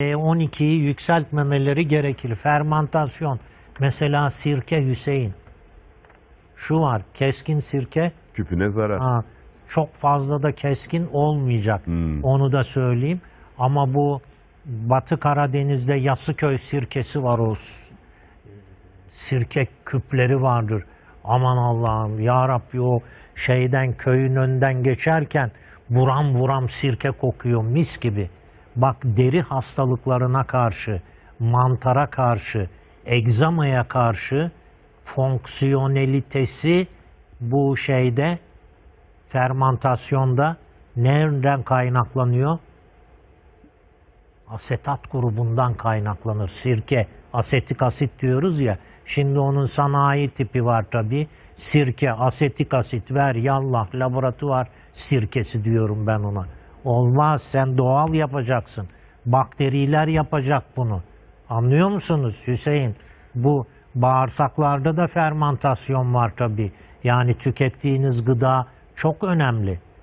B12'yi e, yükseltmemeleri gerekir. Fermantasyon. Mesela sirke Hüseyin. Şu var keskin sirke. Küpüne zarar. Ha, çok fazla da keskin olmayacak. Hmm. Onu da söyleyeyim. Ama bu Batı Karadeniz'de Yasıköy sirkesi var o sirke küpleri vardır. Aman Allah'ım ya Rabbi o şeyden köyün önden geçerken buram buram sirke kokuyor mis gibi bak deri hastalıklarına karşı, mantara karşı, egzamaya karşı fonksiyonelitesi bu şeyde fermantasyonda nereden kaynaklanıyor? Asetat grubundan kaynaklanır. Sirke, asetik asit diyoruz ya. Şimdi onun sanayi tipi var tabi. Sirke, asetik asit ver yallah laboratuvar sirkesi diyorum ben ona. Olmaz sen doğal yapacaksın. Bakteriler yapacak bunu. Anlıyor musunuz Hüseyin? Bu bağırsaklarda da fermantasyon var tabii. Yani tükettiğiniz gıda çok önemli.